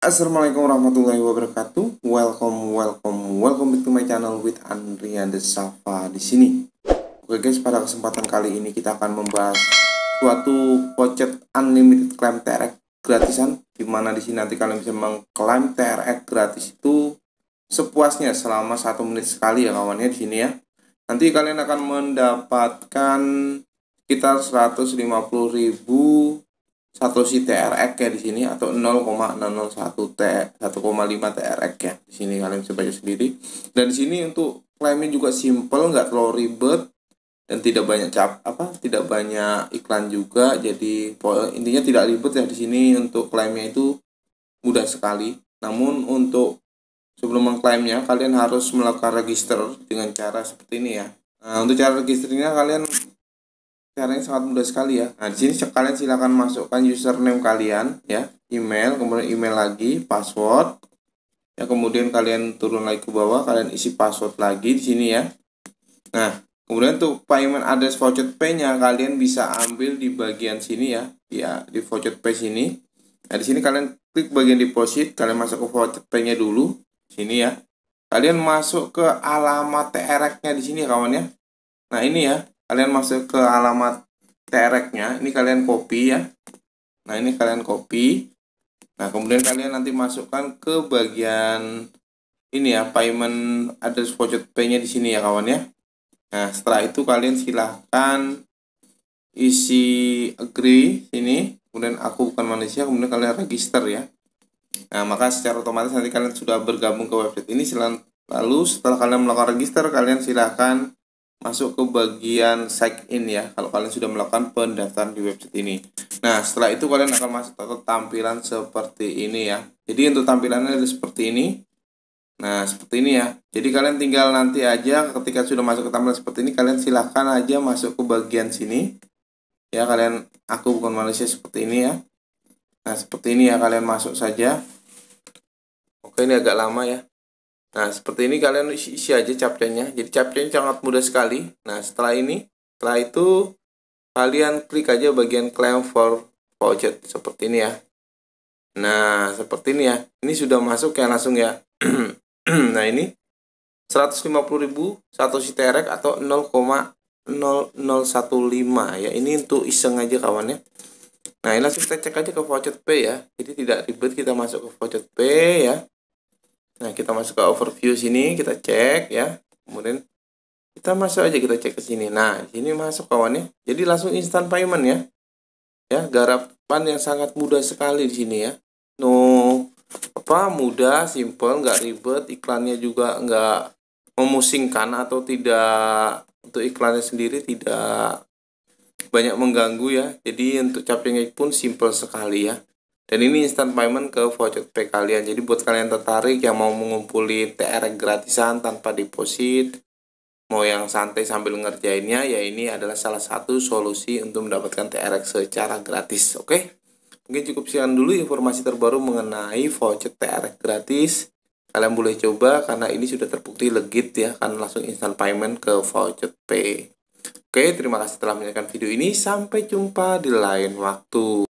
Assalamualaikum warahmatullahi wabarakatuh. Welcome, welcome, welcome back to my channel with Andrea the Safa di sini. Oke guys, pada kesempatan kali ini kita akan membahas suatu pocet unlimited claim TRX gratisan dimana di sini nanti kalian bisa mengklaim TRX gratis itu sepuasnya selama satu menit sekali ya kawannya di sini ya. Nanti kalian akan mendapatkan sekitar 150 ribu satu si TRX ya di sini atau 0,001 T 1,5 TRX ya di sini kalian bisa baca sendiri dan di sini untuk klaimnya juga simple nggak terlalu ribet dan tidak banyak cap apa tidak banyak iklan juga jadi intinya tidak ribet ya di sini untuk klaimnya itu mudah sekali namun untuk sebelum mengklaimnya kalian harus melakukan register dengan cara seperti ini ya nah, untuk cara registernya kalian caranya sangat mudah sekali ya. Nah, di sini kalian silakan masukkan username kalian ya, email, kemudian email lagi, password. Ya, kemudian kalian turun lagi ke bawah, kalian isi password lagi di sini ya. Nah, kemudian untuk payment address voucher pay-nya kalian bisa ambil di bagian sini ya, ya di voucher pay sini. Nah, di sini kalian klik bagian deposit, kalian masuk ke voucher pay-nya dulu sini ya. Kalian masuk ke alamat TRX-nya di sini ya, kawan ya. Nah, ini ya kalian masuk ke alamat tereknya ini kalian copy ya nah ini kalian copy nah kemudian kalian nanti masukkan ke bagian ini ya payment address voucher pay nya di sini ya kawan ya nah setelah itu kalian silahkan isi agree sini kemudian aku bukan manusia kemudian kalian register ya nah maka secara otomatis nanti kalian sudah bergabung ke website ini lalu setelah kalian melakukan register kalian silahkan masuk ke bagian sign in ya kalau kalian sudah melakukan pendaftaran di website ini nah setelah itu kalian akan masuk ke tampilan seperti ini ya jadi untuk tampilannya seperti ini nah seperti ini ya jadi kalian tinggal nanti aja ketika sudah masuk ke tampilan seperti ini kalian silahkan aja masuk ke bagian sini ya kalian aku bukan manusia seperti ini ya nah seperti ini ya kalian masuk saja oke ini agak lama ya Nah, seperti ini kalian isi aja captionnya. Jadi captionnya sangat mudah sekali. Nah, setelah ini, setelah itu kalian klik aja bagian claim for voucher seperti ini ya. Nah, seperti ini ya. Ini sudah masuk ya langsung ya. nah, ini 150.000 satu terek atau 0,0015 ya. Ini untuk iseng aja kawannya. Nah, ini langsung kita cek aja ke voucher p ya. Jadi tidak ribet kita masuk ke voucher p ya. Nah, kita masuk ke overview sini, kita cek ya. Kemudian kita masuk aja kita cek ke sini. Nah, sini masuk kawannya. Jadi langsung instant payment ya. Ya, garapan yang sangat mudah sekali di sini ya. No apa mudah, simple, nggak ribet, iklannya juga nggak memusingkan atau tidak untuk iklannya sendiri tidak banyak mengganggu ya. Jadi untuk capingnya pun simple sekali ya dan ini instant payment ke voucher pay kalian jadi buat kalian tertarik yang mau mengumpuli TR gratisan tanpa deposit mau yang santai sambil ngerjainnya ya ini adalah salah satu solusi untuk mendapatkan TRX secara gratis oke okay? mungkin cukup sekian dulu informasi terbaru mengenai voucher TRX gratis kalian boleh coba karena ini sudah terbukti legit ya kan langsung instant payment ke voucher pay oke terima kasih telah menyaksikan video ini sampai jumpa di lain waktu